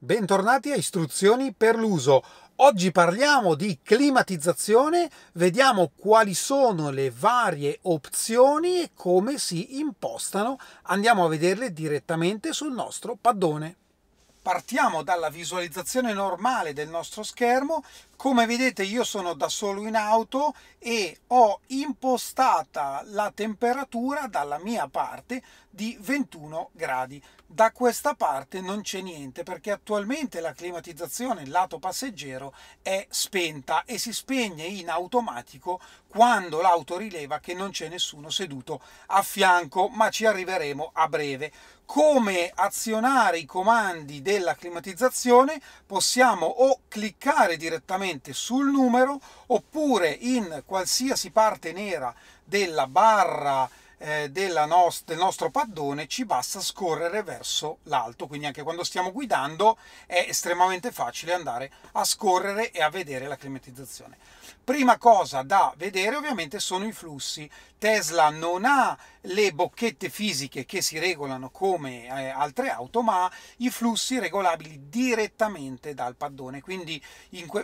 Bentornati a Istruzioni per l'uso. Oggi parliamo di climatizzazione, vediamo quali sono le varie opzioni e come si impostano. Andiamo a vederle direttamente sul nostro paddone partiamo dalla visualizzazione normale del nostro schermo come vedete io sono da solo in auto e ho impostata la temperatura dalla mia parte di 21 gradi da questa parte non c'è niente perché attualmente la climatizzazione lato passeggero è spenta e si spegne in automatico quando l'auto rileva che non c'è nessuno seduto a fianco ma ci arriveremo a breve come azionare i comandi della climatizzazione possiamo o cliccare direttamente sul numero oppure in qualsiasi parte nera della barra eh, nos del nostro paddone ci basta scorrere verso l'alto, quindi anche quando stiamo guidando è estremamente facile andare a scorrere e a vedere la climatizzazione. Prima cosa da vedere ovviamente sono i flussi. Tesla non ha le bocchette fisiche che si regolano come eh, altre auto, ma i flussi regolabili direttamente dal paddone. Quindi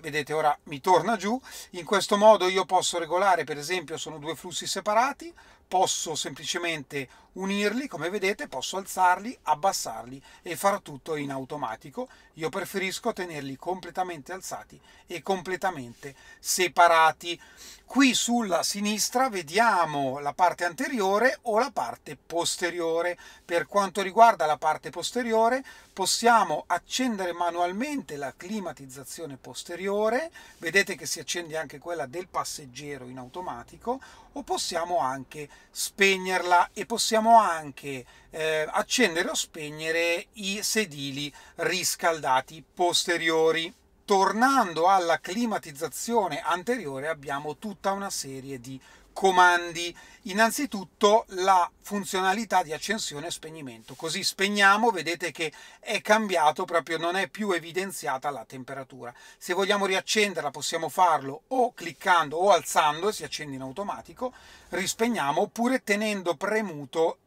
vedete ora mi torna giù, in questo modo io posso regolare per esempio sono due flussi separati, posso semplicemente unirli, come vedete posso alzarli, abbassarli e far tutto in automatico. Io preferisco tenerli completamente alzati e completamente separati. Qui sulla sinistra vediamo la parte anteriore o la parte posteriore. Per quanto riguarda la parte posteriore possiamo accendere manualmente la climatizzazione posteriore, vedete che si accende anche quella del passeggero in automatico, o possiamo anche spegnerla e possiamo anche eh, accendere o spegnere i sedili riscaldati posteriori. Tornando alla climatizzazione anteriore abbiamo tutta una serie di comandi. Innanzitutto la funzionalità di accensione e spegnimento. Così spegniamo, vedete che è cambiato, proprio non è più evidenziata la temperatura. Se vogliamo riaccenderla possiamo farlo o cliccando o alzando, si accende in automatico, rispegniamo oppure tenendo premuto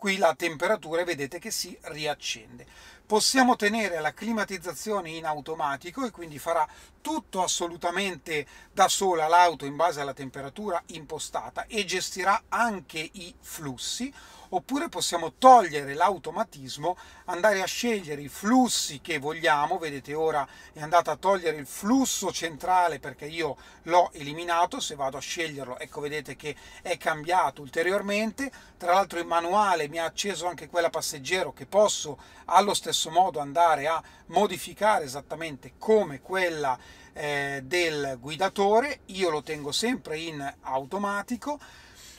qui la temperatura vedete che si riaccende. Possiamo tenere la climatizzazione in automatico e quindi farà tutto assolutamente da sola l'auto in base alla temperatura impostata e gestirà anche i flussi oppure possiamo togliere l'automatismo, andare a scegliere i flussi che vogliamo, vedete ora è andata a togliere il flusso centrale perché io l'ho eliminato, se vado a sceglierlo ecco vedete che è cambiato ulteriormente, tra l'altro il manuale mi ha acceso anche quella passeggero che posso allo stesso modo andare a modificare esattamente come quella eh, del guidatore io lo tengo sempre in automatico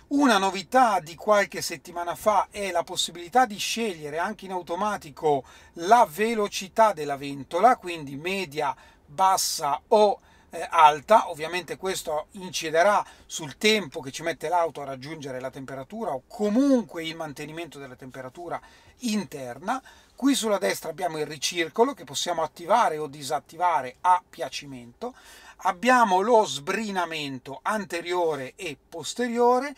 una novità di qualche settimana fa è la possibilità di scegliere anche in automatico la velocità della ventola, quindi media, bassa o eh, alta, ovviamente questo inciderà sul tempo che ci mette l'auto a raggiungere la temperatura o comunque il mantenimento della temperatura interna. Qui sulla destra abbiamo il ricircolo che possiamo attivare o disattivare a piacimento. Abbiamo lo sbrinamento anteriore e posteriore,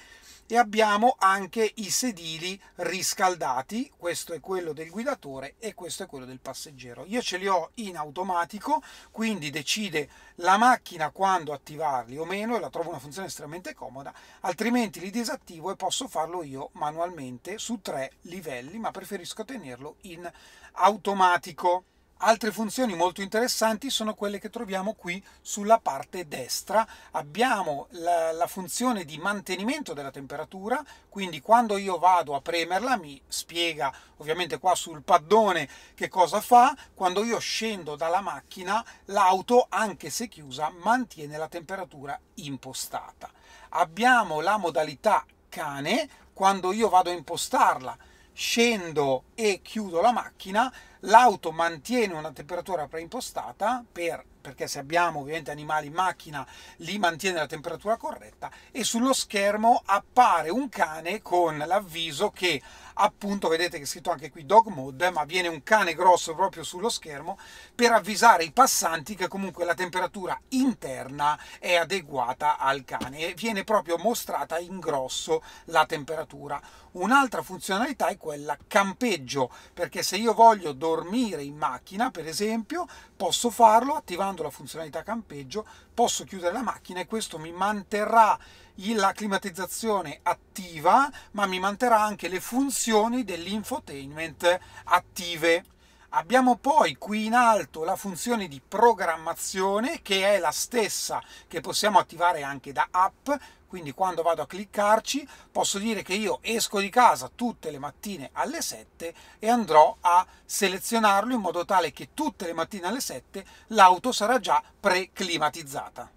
e abbiamo anche i sedili riscaldati, questo è quello del guidatore e questo è quello del passeggero. Io ce li ho in automatico, quindi decide la macchina quando attivarli o meno e la trovo una funzione estremamente comoda, altrimenti li disattivo e posso farlo io manualmente su tre livelli, ma preferisco tenerlo in automatico. Altre funzioni molto interessanti sono quelle che troviamo qui sulla parte destra. Abbiamo la, la funzione di mantenimento della temperatura, quindi quando io vado a premerla mi spiega ovviamente qua sul paddone che cosa fa, quando io scendo dalla macchina l'auto anche se chiusa mantiene la temperatura impostata. Abbiamo la modalità cane, quando io vado a impostarla scendo e chiudo la macchina l'auto mantiene una temperatura preimpostata per, perché se abbiamo ovviamente animali in macchina lì mantiene la temperatura corretta e sullo schermo appare un cane con l'avviso che appunto vedete che è scritto anche qui dog mode ma viene un cane grosso proprio sullo schermo per avvisare i passanti che comunque la temperatura interna è adeguata al cane e viene proprio mostrata in grosso la temperatura un'altra funzionalità è quella campeggio perché se io voglio dormire in macchina, per esempio, posso farlo attivando la funzionalità campeggio, posso chiudere la macchina e questo mi manterrà la climatizzazione attiva, ma mi manterrà anche le funzioni dell'infotainment attive. Abbiamo poi qui in alto la funzione di programmazione che è la stessa che possiamo attivare anche da app, quindi quando vado a cliccarci posso dire che io esco di casa tutte le mattine alle 7 e andrò a selezionarlo in modo tale che tutte le mattine alle 7 l'auto sarà già preclimatizzata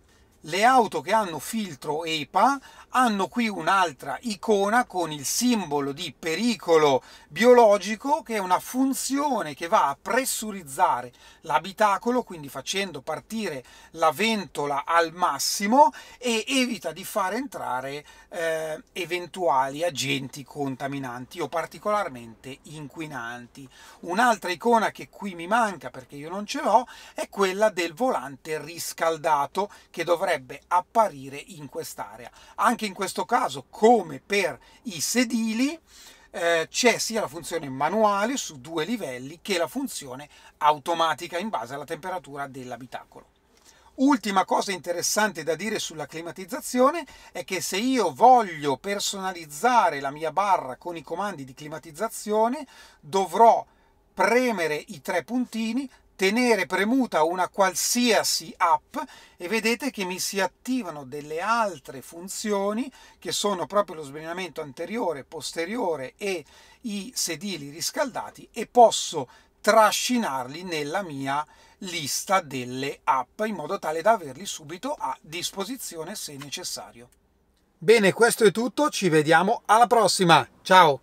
le auto che hanno filtro EPA hanno qui un'altra icona con il simbolo di pericolo biologico che è una funzione che va a pressurizzare l'abitacolo quindi facendo partire la ventola al massimo e evita di far entrare eh, eventuali agenti contaminanti o particolarmente inquinanti. Un'altra icona che qui mi manca perché io non ce l'ho è quella del volante riscaldato che dovrebbe dovrebbe apparire in quest'area. Anche in questo caso, come per i sedili, eh, c'è sia la funzione manuale su due livelli che la funzione automatica in base alla temperatura dell'abitacolo. Ultima cosa interessante da dire sulla climatizzazione è che se io voglio personalizzare la mia barra con i comandi di climatizzazione dovrò premere i tre puntini tenere premuta una qualsiasi app e vedete che mi si attivano delle altre funzioni che sono proprio lo sbrinamento anteriore, posteriore e i sedili riscaldati e posso trascinarli nella mia lista delle app in modo tale da averli subito a disposizione se necessario. Bene, questo è tutto, ci vediamo alla prossima, ciao!